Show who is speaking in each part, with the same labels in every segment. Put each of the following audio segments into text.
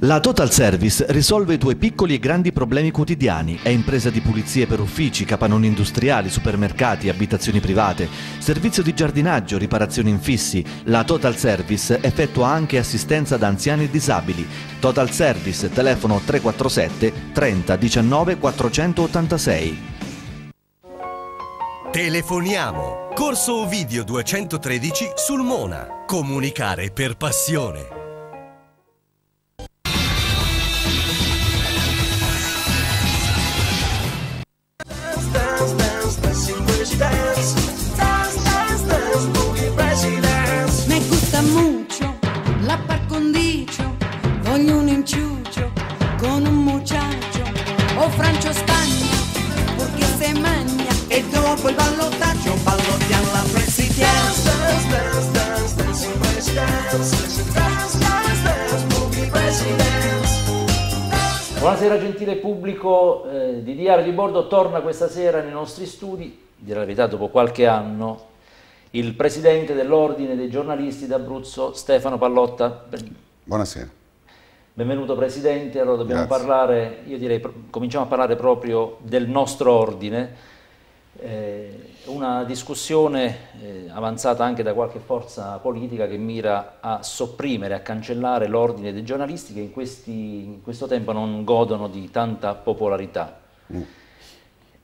Speaker 1: La Total Service risolve i tuoi piccoli e grandi problemi quotidiani. È impresa di pulizie per uffici, capannoni industriali, supermercati, abitazioni private, servizio di giardinaggio, riparazioni infissi. La Total Service effettua anche assistenza ad anziani e disabili. Total Service, telefono 347 30 19 486. Telefoniamo. Corso Ovidio 213 sul Mona. Comunicare per passione.
Speaker 2: fanciullo con un
Speaker 1: muchacho o Francio Spagna perché se magna e dopo il ballottaggio ballottiamo la presidenza dance dance dance dance dance dance dance dance dance Buonasera gentile pubblico eh, di Diario di Bordo, torna questa sera nei nostri studi, dirà la verità dopo qualche anno, il presidente dell'Ordine dei giornalisti d'Abruzzo, Stefano Pallotta. Buonasera. Benvenuto Presidente, allora dobbiamo Grazie. parlare, io direi, cominciamo a parlare proprio del nostro ordine, eh, una discussione eh, avanzata anche da qualche forza politica che mira a sopprimere, a cancellare l'ordine dei giornalisti che in, questi, in questo tempo non godono di tanta popolarità. Mm.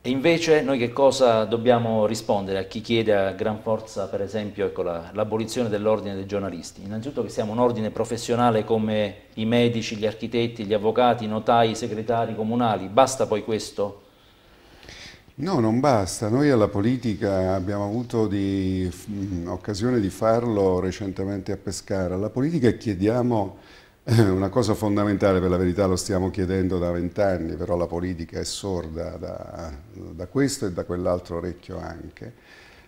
Speaker 1: E invece noi che cosa dobbiamo rispondere a chi chiede a gran forza, per esempio, ecco, l'abolizione la, dell'ordine dei giornalisti? Innanzitutto che siamo un ordine professionale come i medici, gli architetti, gli avvocati, i notai, i segretari comunali. Basta poi questo?
Speaker 2: No, non basta. Noi alla politica abbiamo avuto di, mh, occasione di farlo recentemente a Pescara. Alla politica chiediamo Una cosa fondamentale, per la verità lo stiamo chiedendo da vent'anni, però la politica è sorda da, da questo e da quell'altro orecchio anche.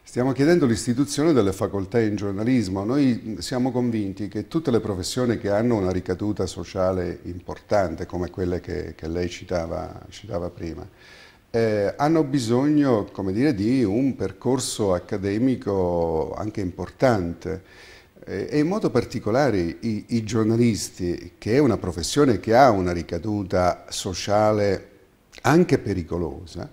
Speaker 2: Stiamo chiedendo l'istituzione delle facoltà in giornalismo. Noi siamo convinti che tutte le professioni che hanno una ricaduta sociale importante, come quelle che, che lei citava, citava prima, eh, hanno bisogno dire, di un percorso accademico anche importante eh, e in modo particolare i, i, giornalisti, che è una professione che ha una ricaduta sociale anche pericolosa,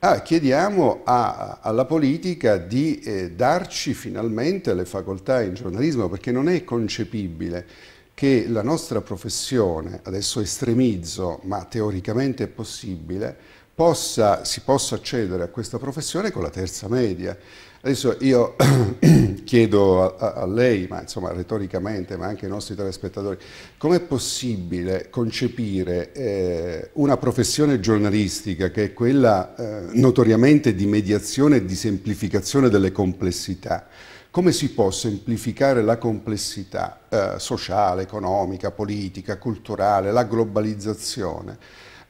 Speaker 2: ah, chiediamo a, alla politica di eh, darci finalmente le facoltà in giornalismo, perché non è concepibile che la nostra professione, adesso estremizzo, ma teoricamente è possibile, possa, si possa accedere a questa professione con la terza media. Adesso io chiedo a, a, lei, ma insomma retoricamente, ma anche ai nostri telespettatori, com'è possibile concepire eh, una professione giornalistica che è quella eh, notoriamente di mediazione e di semplificazione delle complessità? Come si può semplificare la complessità eh, sociale, economica, politica, culturale, la globalizzazione?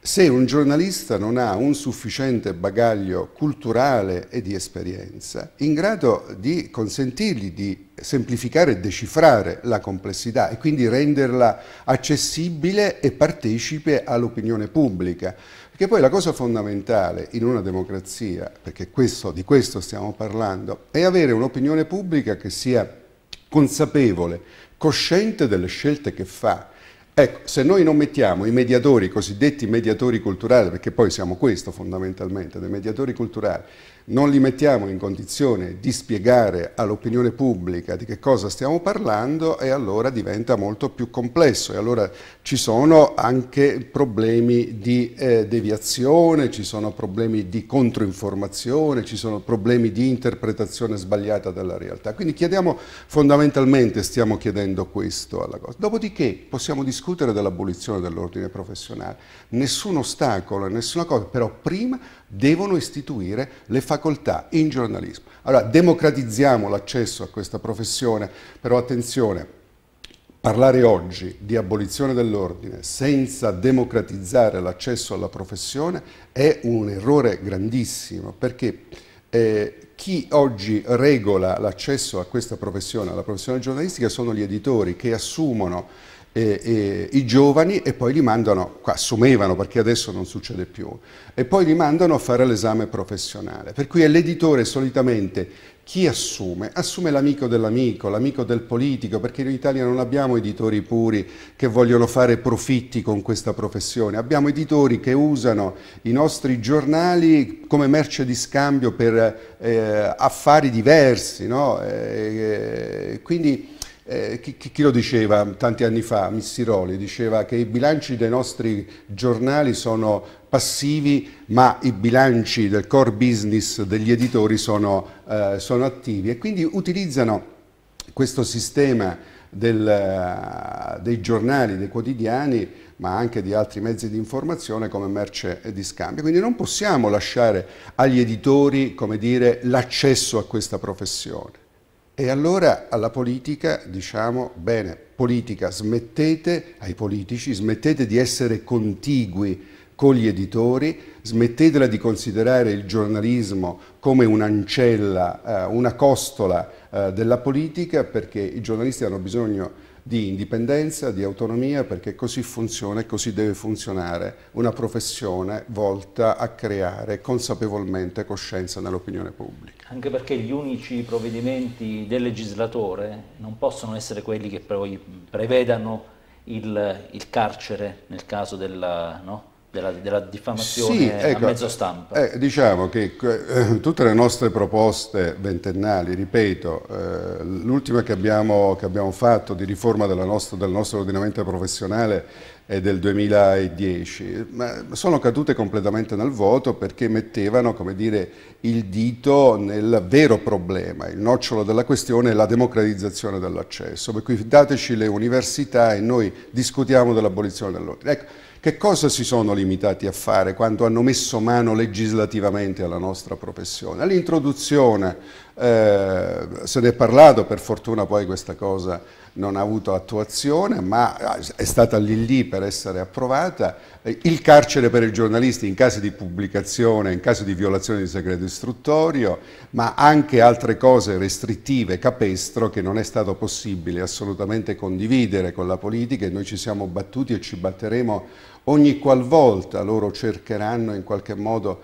Speaker 2: se un giornalista non ha un sufficiente bagaglio culturale e di esperienza in grado di consentirgli di semplificare e decifrare la complessità e quindi renderla accessibile e partecipe all'opinione pubblica. Perché poi la cosa fondamentale in una democrazia, perché questo, di questo stiamo parlando, è avere un'opinione pubblica che sia consapevole, cosciente delle scelte che fa Ecco, se noi non mettiamo i mediatori, i cosiddetti mediatori culturali, perché poi siamo questo fondamentalmente, dei mediatori culturali, non li mettiamo in condizione di spiegare all'opinione pubblica di che cosa stiamo parlando e allora diventa molto più complesso e allora ci sono anche problemi di eh, deviazione, ci sono problemi di controinformazione, ci sono problemi di interpretazione sbagliata della realtà. Quindi chiediamo fondamentalmente, stiamo chiedendo questo alla cosa. Dopodiché possiamo discutere dell'abolizione dell'ordine professionale, nessun ostacolo, nessuna cosa, però prima devono istituire le facoltà in giornalismo. Allora, democratizziamo l'accesso a questa professione, però attenzione, Parlare oggi di abolizione dell'ordine senza democratizzare l'accesso alla professione è un errore grandissimo perché eh, chi oggi regola l'accesso a questa professione, alla professione giornalistica, sono gli editori che assumono eh, eh, i giovani e poi li mandano, qua assumevano perché adesso non succede più, e poi li mandano a fare l'esame professionale. Per cui è l'editore solitamente chi assume? Assume l'amico dell'amico, l'amico del politico, perché in Italia non abbiamo editori puri che vogliono fare profitti con questa professione, abbiamo editori che usano i nostri giornali come merce di scambio per eh, affari diversi. No? Eh, eh, quindi eh, chi, chi, lo diceva tanti anni fa, Missiroli, diceva che i bilanci dei nostri giornali sono passivi, ma i bilanci del core business degli editori sono, eh, sono attivi e quindi utilizzano questo sistema del, eh, dei giornali, dei quotidiani, ma anche di altri mezzi di informazione come merce di scambio. Quindi non possiamo lasciare agli editori, l'accesso a questa professione. E allora alla politica diciamo, bene, politica, smettete, ai politici, smettete di essere contigui con gli editori, smettetela di considerare il giornalismo come un'ancella, eh, una costola eh, della politica, perché i giornalisti hanno bisogno di indipendenza, di autonomia, perché così funziona e così deve funzionare una professione volta a creare consapevolmente coscienza nell'opinione pubblica.
Speaker 1: Anche perché gli unici provvedimenti del legislatore non possono essere quelli che poi prevedano il, il carcere nel caso della, no? della, della diffamazione sì, ecco, a mezzo stampa.
Speaker 2: Eh, diciamo che eh, tutte le nostre proposte ventennali, ripeto, eh, l'ultima che, che abbiamo, fatto di riforma nostra, del nostro ordinamento professionale è del 2010, ma sono cadute completamente nel vuoto perché mettevano dire, il dito nel vero problema, il nocciolo della questione è la democratizzazione dell'accesso, per cui dateci le università e noi discutiamo dell'abolizione dell'ordine. Ecco, che cosa si sono limitati a fare quando hanno messo mano legislativamente alla nostra professione? All'introduzione, eh, se ne è parlato, per fortuna poi questa cosa non ha avuto attuazione, ma eh, è stata lì lì per essere approvata, eh, il carcere per i giornalisti in caso di pubblicazione, in caso di violazione di segreto istruttorio, ma anche altre cose restrittive, capestro, che non è stato possibile assolutamente condividere con la politica e noi ci siamo battuti e ci batteremo ogni qualvolta loro cercheranno in qualche modo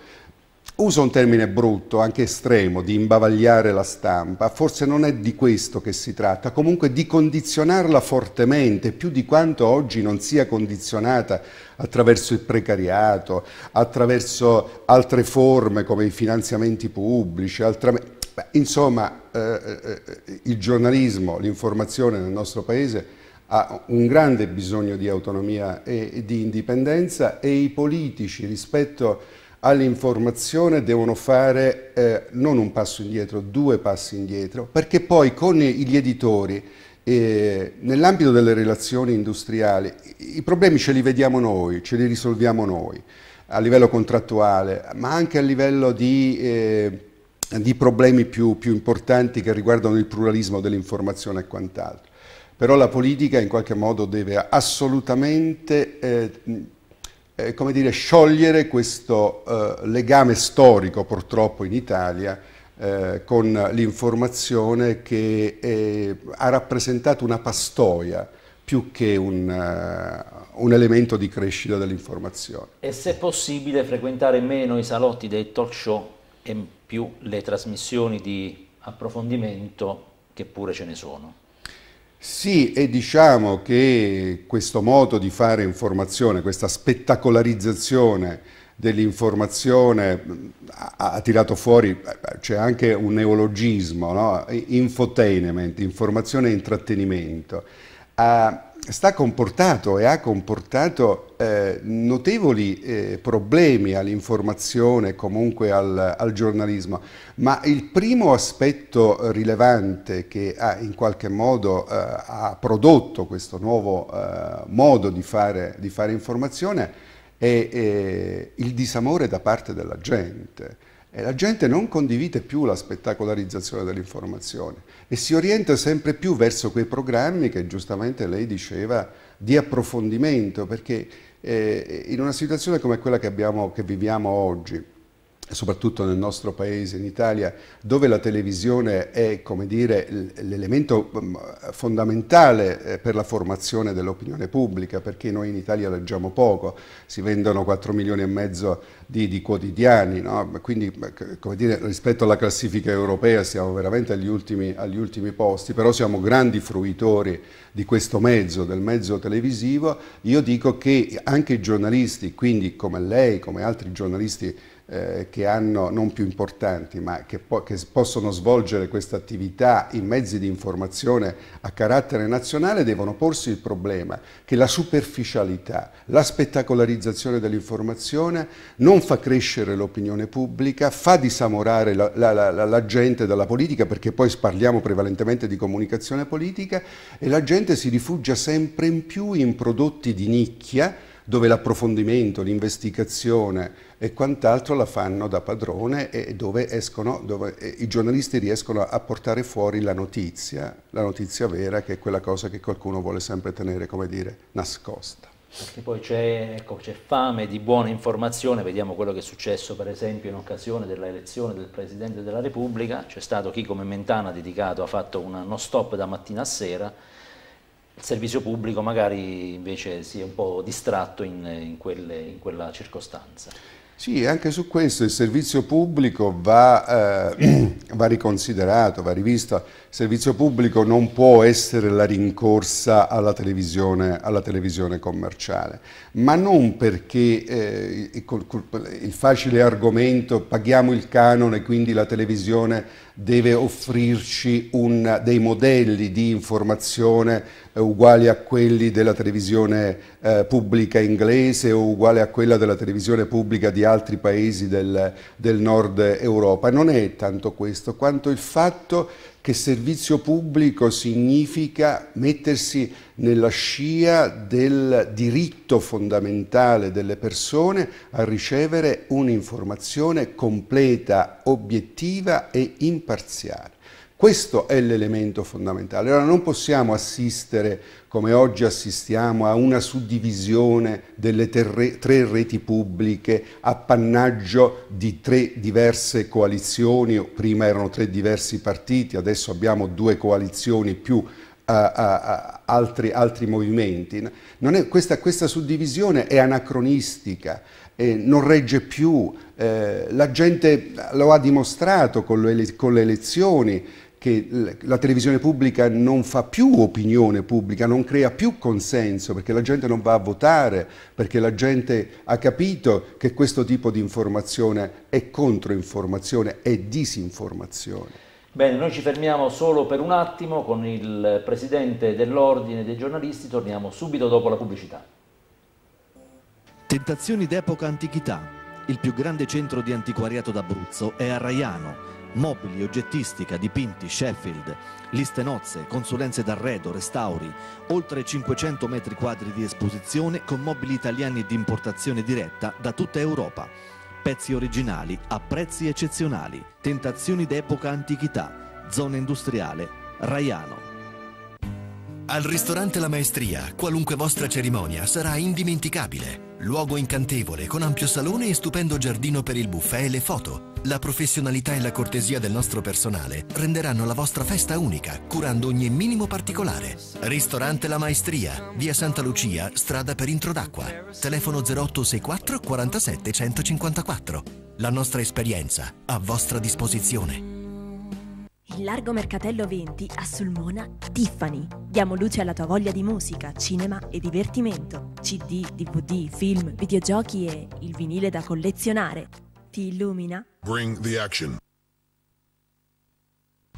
Speaker 2: Uso un termine brutto, anche estremo, di imbavagliare la stampa, forse non è di questo che si tratta, comunque di condizionarla fortemente, più di quanto oggi non sia condizionata attraverso il precariato, attraverso altre forme come i finanziamenti pubblici, altre... Beh, insomma eh, eh, eh, il giornalismo, l'informazione nel nostro Paese ha un grande bisogno di autonomia e di indipendenza e i politici rispetto all'informazione devono fare eh, non un passo indietro, due passi indietro, perché poi con gli editori, eh, nell'ambito delle relazioni industriali, i problemi ce li vediamo noi, ce li risolviamo noi, a livello contrattuale, ma anche a livello di... Eh, di problemi più, più importanti che riguardano il pluralismo dell'informazione e quant'altro però la politica in qualche modo deve assolutamente eh, eh, come dire, sciogliere questo eh, legame storico purtroppo in Italia eh, con l'informazione che eh, ha rappresentato una pastoia più che un, uh, un, elemento di crescita dell'informazione.
Speaker 1: E se possibile frequentare meno i salotti dei talk show e più le trasmissioni di approfondimento che pure ce ne sono.
Speaker 2: Sì, e diciamo che questo modo di fare informazione, questa spettacolarizzazione dell'informazione mm, ha, tirato fuori, eh, c'è anche un neologismo, no? infotainment, informazione e intrattenimento, ha, sta comportato e ha comportato eh, notevoli eh, problemi all'informazione e comunque al, al, giornalismo, ma il primo aspetto rilevante che ha, in qualche modo eh, ha prodotto questo nuovo eh, modo di fare, di fare, informazione è eh, il disamore da parte della gente e la gente non condivide più la spettacolarizzazione dell'informazione e si orienta sempre più verso quei programmi che giustamente lei diceva di approfondimento, perché eh, in una situazione come quella che, abbiamo, che viviamo oggi, soprattutto nel nostro paese, in Italia, dove la televisione è come dire, l'elemento mm, fondamentale eh, per la formazione dell'opinione pubblica, perché noi in Italia leggiamo poco, si vendono 4 milioni e mezzo di, di quotidiani, no? quindi dire, rispetto alla classifica europea siamo veramente agli ultimi, agli ultimi, posti, però siamo grandi fruitori di questo mezzo, del mezzo televisivo, io dico che anche i giornalisti, quindi come lei, come altri giornalisti eh, che hanno, non più importanti, ma che, po che possono svolgere questa attività in mezzi di informazione a carattere nazionale, devono porsi il problema che la superficialità, la spettacolarizzazione dell'informazione non non fa crescere l'opinione pubblica, fa disamorare la, la, la, la, gente dalla politica perché poi parliamo prevalentemente di comunicazione politica e la gente si rifugia sempre in più in prodotti di nicchia dove l'approfondimento, l'investigazione e quant'altro la fanno da padrone e dove, escono, dove eh, i giornalisti riescono a portare fuori la notizia, la notizia vera che è quella cosa che qualcuno vuole sempre tenere, come dire, nascosta.
Speaker 1: Perché poi c'è ecco, fame di buona informazione, vediamo quello che è successo per esempio in occasione dell'elezione del Presidente della Repubblica, c'è stato chi come Mentana ha dedicato, ha fatto una non stop da mattina a sera, il servizio pubblico magari invece si è un po' distratto in, in, quelle, in quella circostanza.
Speaker 2: Sì, anche su questo il servizio pubblico va, eh, va riconsiderato, va rivisto servizio pubblico non può essere la rincorsa alla televisione, alla televisione commerciale, ma non perché eh, il facile argomento paghiamo il canone, quindi la televisione deve offrirci un, dei modelli di informazione eh, uguali a quelli della televisione eh, pubblica inglese o uguali a quella della televisione pubblica di altri paesi del, del nord Europa. Non è tanto questo quanto il fatto che servizio pubblico significa mettersi nella scia del diritto fondamentale delle persone a ricevere un'informazione completa, obiettiva e imparziale. Questo è l'elemento fondamentale. Allora non possiamo assistere, come oggi assistiamo, a una suddivisione delle tre reti pubbliche, appannaggio di tre diverse coalizioni, prima erano tre diversi partiti, adesso abbiamo due coalizioni più a, eh, a, eh, eh, altri, altri, movimenti. È, questa, questa, suddivisione è anacronistica, eh, non regge più, eh, la gente lo ha dimostrato con le, con le elezioni, che la televisione pubblica non fa più opinione pubblica, non crea più consenso, perché la gente non va a votare, perché la gente ha capito che questo tipo di informazione è controinformazione, è disinformazione.
Speaker 1: Bene, noi ci fermiamo solo per un attimo con il presidente dell'Ordine dei giornalisti, torniamo subito dopo la pubblicità. Tentazioni d'epoca antichità. Il più grande centro di antiquariato d'Abruzzo è a Raiano mobili, oggettistica, dipinti, Sheffield, liste nozze, consulenze d'arredo, restauri, oltre 500 metri quadri di esposizione con mobili italiani di importazione diretta da tutta Europa, pezzi originali a prezzi eccezionali, tentazioni d'epoca antichità, zona industriale, Raiano. Al ristorante La Maestria, qualunque vostra cerimonia sarà indimenticabile. Luogo incantevole, con ampio salone e stupendo giardino per il buffet e le foto. La professionalità e la cortesia del nostro personale renderanno la vostra festa unica, curando ogni minimo particolare. Ristorante La Maestria, via Santa Lucia, strada per Introdacqua. Telefono 0864 47 154. La nostra esperienza a vostra disposizione. Il Largo Mercatello 20 a Sulmona Tiffany. Diamo luce alla tua voglia di musica, cinema e divertimento. CD, DVD, film, videogiochi e il vinile da collezionare. Ti illumina? Bring the action.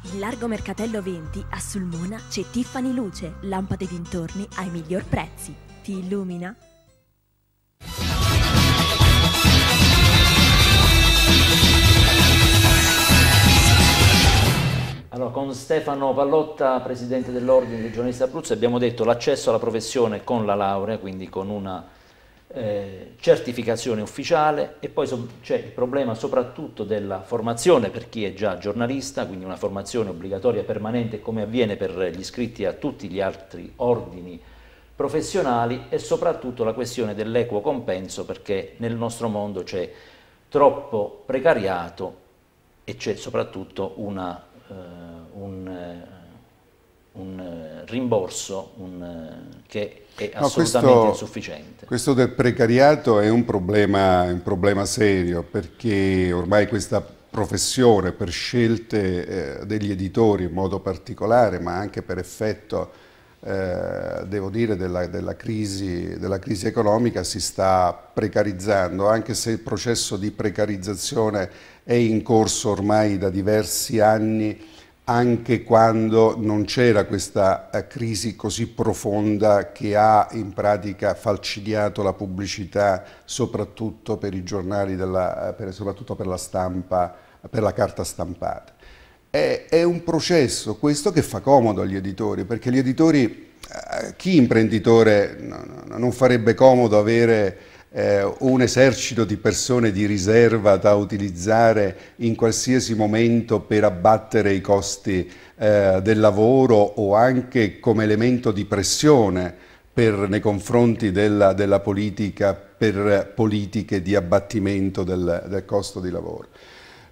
Speaker 1: Il Largo Mercatello 20 a Sulmona c'è Tiffany Luce, lampade d'intorni ai miglior prezzi. Ti illumina? Allora, con Stefano Pallotta, presidente dell'Ordine dei giornalisti Abruzzo, abbiamo detto l'accesso alla professione con la laurea, quindi con una eh, certificazione ufficiale e poi so c'è il problema soprattutto della formazione per chi è già giornalista, quindi una formazione obbligatoria permanente come avviene per gli iscritti a tutti gli altri ordini professionali e soprattutto la questione dell'equo compenso perché nel nostro mondo c'è troppo precariato e c'è soprattutto una eh, un, eh, un, eh, rimborso un, che è assolutamente questo, insufficiente.
Speaker 2: Questo del precariato è un problema, un problema serio perché ormai questa professione per scelte degli editori in modo particolare, ma anche per effetto, eh, devo dire, della, della, crisi, della, crisi, economica si sta precarizzando, anche se il processo di precarizzazione è in corso ormai da diversi anni anche quando non c'era questa eh, crisi così profonda che ha in pratica falcidiato la pubblicità soprattutto per i giornali, della, eh, per, soprattutto per la stampa, per la carta stampata. È, è un processo questo che fa comodo agli editori, perché gli editori, eh, chi imprenditore non farebbe comodo avere eh, un esercito di persone di riserva da utilizzare in qualsiasi momento per abbattere i costi eh, del lavoro o anche come elemento di pressione per, nei confronti della, della, politica per politiche di abbattimento del, del costo di lavoro.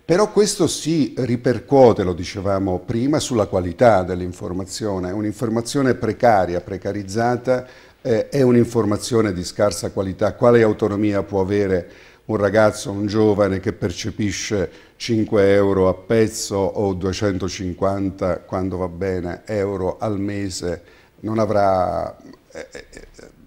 Speaker 2: Però questo si ripercuote, lo dicevamo prima, sulla qualità dell'informazione. Un'informazione precaria, precarizzata, eh, è un'informazione di scarsa qualità. Quale autonomia può avere un ragazzo, un giovane che percepisce 5 euro a pezzo o 250 quando va bene euro al mese non avrà, eh, eh,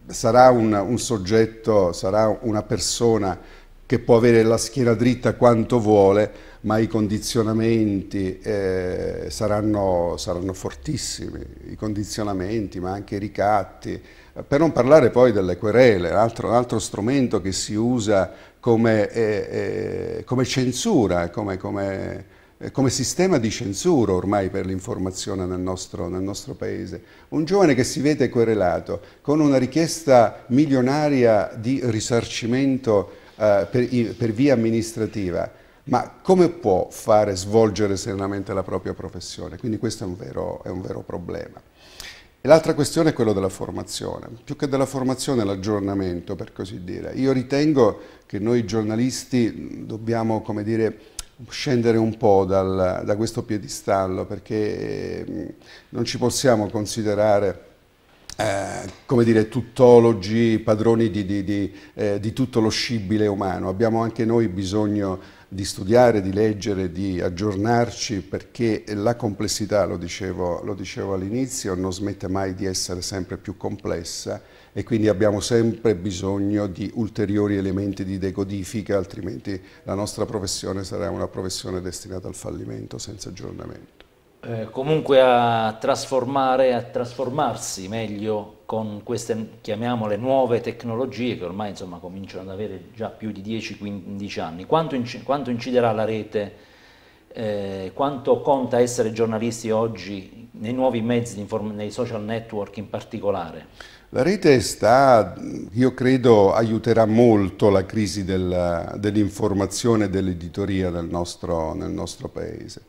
Speaker 2: sarà un, un, soggetto, sarà una persona che può avere la schiena dritta quanto vuole, ma i condizionamenti eh, saranno, saranno fortissimi, i condizionamenti, ma anche i ricatti, eh, per non parlare poi delle querele, altro, altro strumento che si usa come, eh, eh, come censura, come, come, eh, come, sistema di censura ormai per l'informazione nel, nel nostro, paese. Un giovane che si vede querelato con una richiesta milionaria di risarcimento eh, per, per via amministrativa, ma come può fare svolgere serenamente la propria professione? Quindi questo è un vero, è un vero problema. L'altra questione è quella della formazione, più che della formazione l'aggiornamento per così dire. Io ritengo che noi giornalisti mm, dobbiamo, come dire, scendere un po' dal, da questo piedistallo perché mm, non ci possiamo considerare eh, come dire, tuttologi, padroni di, di, di, eh, di tutto lo scibile umano. Abbiamo anche noi bisogno di studiare, di leggere, di aggiornarci perché la complessità, lo dicevo, lo dicevo all'inizio, non smette mai di essere sempre più complessa e quindi abbiamo sempre bisogno di ulteriori elementi di decodifica, altrimenti la nostra professione sarà una professione destinata al fallimento senza aggiornamento
Speaker 1: eh, comunque a trasformare, a trasformarsi meglio con queste, chiamiamole, nuove tecnologie che ormai insomma, cominciano ad avere già più di 10-15 anni. Quanto, inc quanto, inciderà la rete, eh, quanto conta essere giornalisti oggi nei nuovi mezzi, nei social network in particolare?
Speaker 2: La rete sta, io credo, aiuterà molto la crisi dell'informazione e dell'editoria nel nostro, nel nostro paese.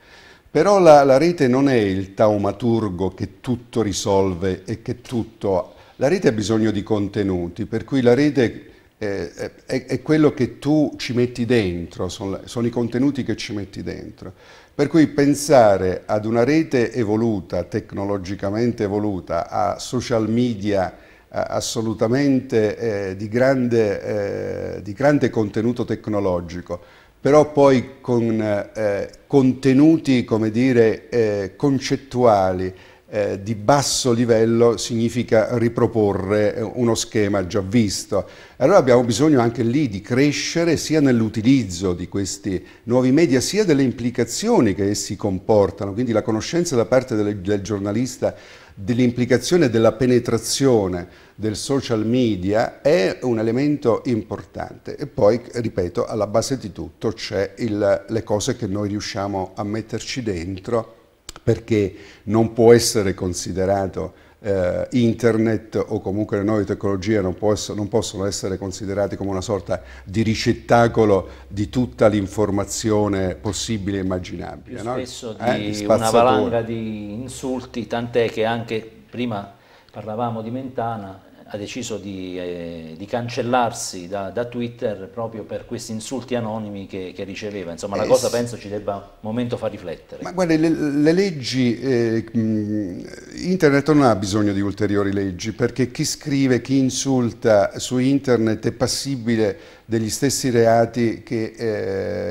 Speaker 2: Però la, la rete non è il taumaturgo che tutto risolve e che tutto... La rete ha bisogno di contenuti, per cui la rete eh, è, è, quello che tu ci metti dentro, sono, sono i contenuti che ci metti dentro. Per cui pensare ad una rete evoluta, tecnologicamente evoluta, a social media eh, assolutamente eh, di, grande, eh, di, grande, contenuto tecnologico, però poi con eh, contenuti, come dire, eh, concettuali eh, di basso livello significa riproporre eh, uno schema già visto. Allora abbiamo bisogno anche lì di crescere sia nell'utilizzo di questi nuovi media, sia delle implicazioni che essi comportano, quindi la conoscenza da parte del, del giornalista dell'implicazione della penetrazione del social media è un elemento importante e poi, ripeto, alla base di tutto c'è il, le cose che noi riusciamo a metterci dentro perché non può essere considerato eh, internet o comunque le nuove tecnologie non, posso, non, possono essere considerati come una sorta di ricettacolo di tutta l'informazione possibile e immaginabile. Più no? spesso eh, di eh, una valanga
Speaker 1: di insulti, tant'è che anche prima parlavamo di Mentana, ha deciso di, eh, di cancellarsi da, da, Twitter proprio per questi insulti anonimi che, che riceveva. Insomma, la eh, cosa penso ci debba un momento far riflettere.
Speaker 2: Ma guarda, le, le leggi, eh, internet non ha bisogno di ulteriori leggi, perché chi scrive, chi insulta su internet è passibile degli stessi reati che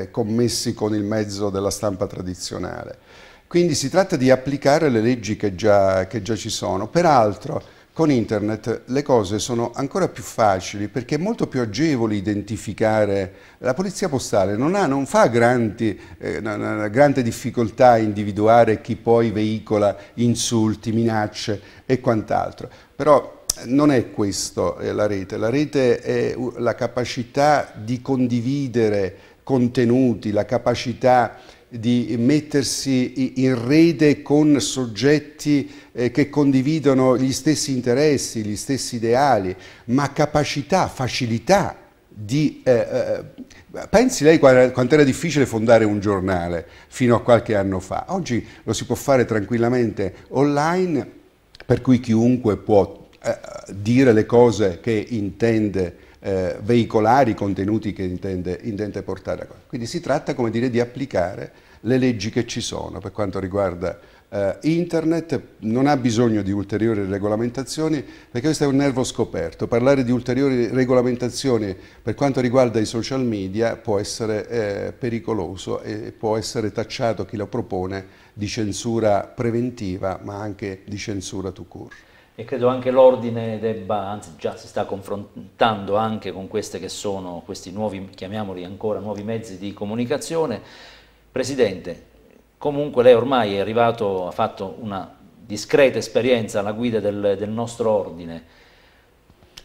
Speaker 2: eh, commessi con il mezzo della stampa tradizionale. Quindi si tratta di applicare le leggi che già, che già ci sono. Peraltro, con internet le cose sono ancora più facili perché è molto più agevole identificare. La polizia postale non, ha, non fa grandi, eh, una, una grande difficoltà a individuare chi poi veicola insulti, minacce e quant'altro. Però eh, non è questo eh, la rete, la rete è la capacità di condividere contenuti, la capacità di mettersi in rete con soggetti eh, che condividono gli stessi interessi, gli stessi ideali, ma capacità, facilità di... Eh, eh pensi lei quanto era difficile fondare un giornale fino a qualche anno fa. Oggi lo si può fare tranquillamente online, per cui chiunque può eh, dire le cose che intende eh, veicolare i contenuti che intende, intende portare a qua. Quindi si tratta come dire di applicare le leggi che ci sono per quanto riguarda eh, internet, non ha bisogno di ulteriori regolamentazioni perché questo è un nervo scoperto, parlare di ulteriori regolamentazioni per quanto riguarda i social media può essere eh, pericoloso e può essere tacciato chi lo propone di censura preventiva ma anche di censura to court
Speaker 1: e credo anche l'ordine debba, anzi già si sta confrontando anche con queste che sono questi nuovi, chiamiamoli ancora, nuovi mezzi di comunicazione. Presidente, comunque lei ormai è arrivato, ha fatto una discreta esperienza alla guida del, del nostro ordine,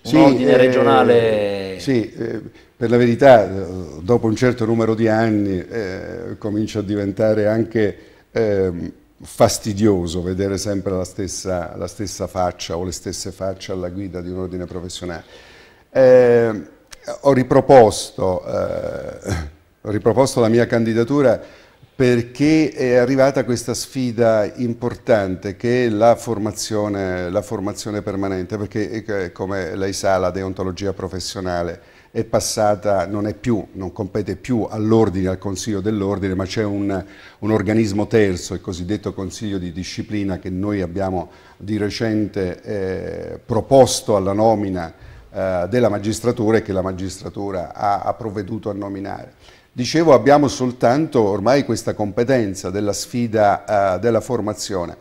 Speaker 2: un sì, ordine eh, regionale... Eh, sì, eh, per la verità dopo un certo numero di anni eh, comincia a diventare anche ehm, fastidioso vedere sempre la stessa, la stessa, faccia o le stesse facce alla guida di un ordine professionale. Eh, ho, riproposto, eh, ho riproposto la mia candidatura perché è arrivata questa sfida importante che è la formazione, la formazione permanente, perché eh, come lei sa la deontologia professionale è passata, non, è più, non compete più all'ordine, al Consiglio dell'Ordine, ma c'è un, un, organismo terzo, il cosiddetto Consiglio di Disciplina, che noi abbiamo di recente eh, proposto alla nomina eh, della magistratura e che la magistratura ha, ha provveduto a nominare. Dicevo, abbiamo soltanto ormai questa competenza della sfida eh, della formazione.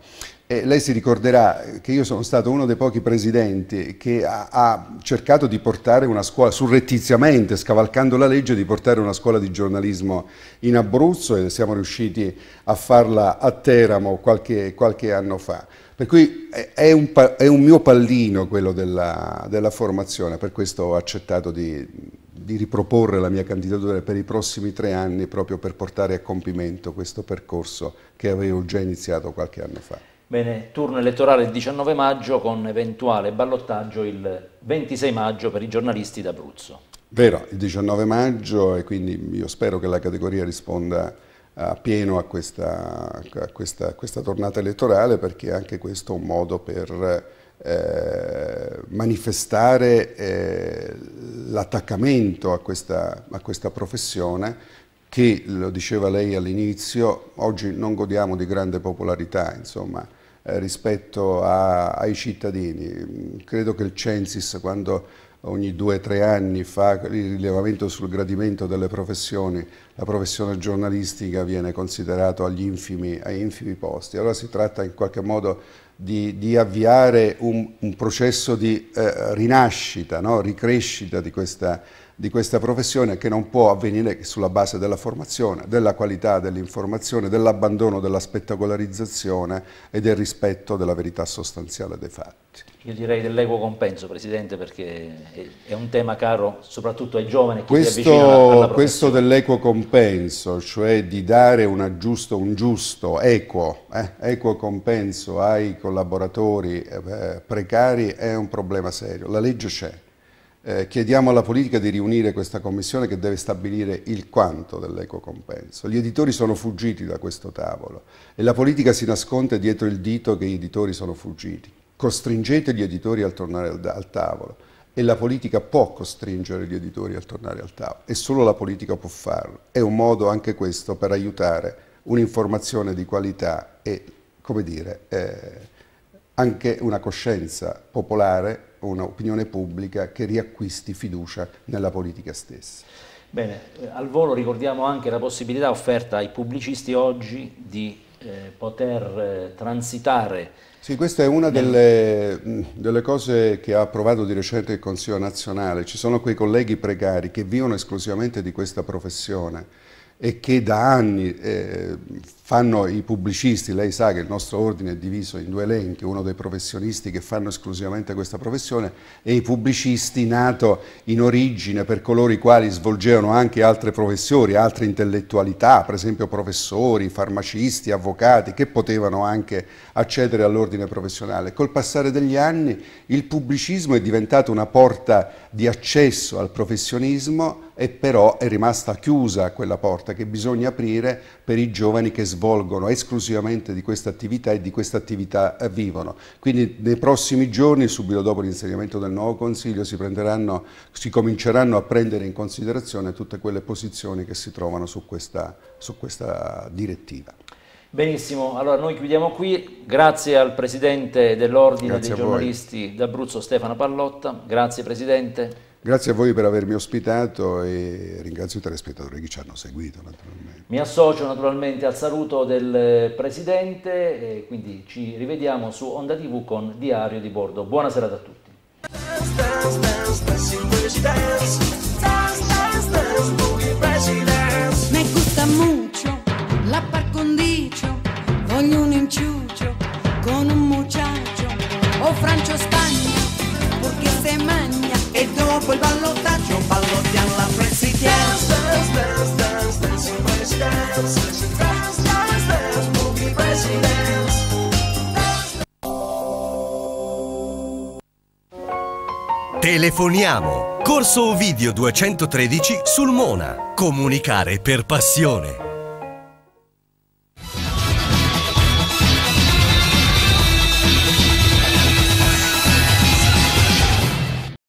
Speaker 2: Eh, lei si ricorderà che io sono stato uno dei pochi presidenti che ha, ha, cercato di portare una scuola, surrettiziamente, scavalcando la legge, di portare una scuola di giornalismo in Abruzzo e siamo riusciti a farla a Teramo qualche, qualche anno fa. Per cui è un, è un mio pallino quello della, della, formazione, per questo ho accettato di, di riproporre la mia candidatura per i prossimi tre anni proprio per portare a compimento questo percorso che avevo già iniziato qualche anno fa.
Speaker 1: Bene, turno elettorale il 19 maggio con eventuale ballottaggio il 26 maggio per i giornalisti d'Abruzzo.
Speaker 2: Vero, il 19 maggio e quindi io spero che la categoria risponda a eh, pieno a questa, a questa, a questa tornata elettorale perché anche questo è un modo per eh, manifestare eh, l'attaccamento a, a questa professione che, lo diceva lei all'inizio, oggi non godiamo di grande popolarità insomma, eh, rispetto a, ai cittadini. Credo che il Censis, quando ogni due o tre anni fa il rilevamento sul gradimento delle professioni, la professione giornalistica viene considerata agli infimi, agli infimi posti. Allora si tratta in qualche modo di, di avviare un, un, processo di eh, rinascita, no? ricrescita di questa di questa professione che non può avvenire sulla base della formazione, della qualità dell'informazione, dell'abbandono della spettacolarizzazione e del rispetto della verità sostanziale dei fatti.
Speaker 1: Io direi dell'equo compenso, Presidente, perché è un tema caro soprattutto ai giovani. Questo, questo
Speaker 2: dell'equo compenso, cioè di dare giusto, un giusto, equo, eh, equo compenso ai collaboratori eh, precari è un problema serio. La legge c'è, eh, chiediamo alla politica di riunire questa commissione che deve stabilire il quanto dell'eco compenso. Gli editori sono fuggiti da questo tavolo e la politica si nasconde dietro il dito che gli editori sono fuggiti. Costringete gli editori a tornare al, al tavolo e la politica può costringere gli editori a tornare al tavolo e solo la politica può farlo. È un modo anche questo per aiutare un'informazione di qualità e, come dire, eh, anche una coscienza popolare un'opinione pubblica che riacquisti fiducia nella politica stessa.
Speaker 1: Bene, eh, al volo ricordiamo anche la possibilità offerta ai pubblicisti oggi di eh, poter eh, transitare.
Speaker 2: Sì, questa è una delle, mm, delle, cose che ha approvato di recente il Consiglio nazionale. Ci sono quei colleghi precari che vivono esclusivamente di questa professione e che da anni eh, fanno i pubblicisti, lei sa che il nostro ordine è diviso in due elenchi, uno dei professionisti che fanno esclusivamente questa professione e i pubblicisti nato in origine per coloro i quali svolgevano anche altre professioni, altre intellettualità, per esempio professori, farmacisti, avvocati, che potevano anche accedere all'ordine professionale. Col passare degli anni il pubblicismo è diventato una porta di accesso al professionismo e però è rimasta chiusa quella porta che bisogna aprire per i giovani che svolgono svolgono esclusivamente di questa attività e di questa attività vivono. Quindi nei prossimi giorni, subito dopo l'insediamento del nuovo Consiglio, si, prenderanno, si, cominceranno a prendere in considerazione tutte quelle posizioni che si trovano su questa, su questa direttiva.
Speaker 1: Benissimo, allora noi chiudiamo qui, grazie al Presidente dell'Ordine dei giornalisti d'Abruzzo Stefano Pallotta, grazie Presidente.
Speaker 2: Grazie a voi per avermi ospitato e ringrazio i telespettatori che ci hanno seguito
Speaker 1: naturalmente. Mi associo naturalmente al saluto del Presidente e quindi ci rivediamo su Onda TV con Diario di Bordo. Buona serata a tutti.
Speaker 2: con un muchacho o oh, Francio
Speaker 1: quel ballottaggio, ballotti alla Prezi Dance. Dance,
Speaker 2: dance, dance, Dance, Dance.
Speaker 1: Telefoniamo. Corso Ovidio 213 sul Mona. Comunicare per passione.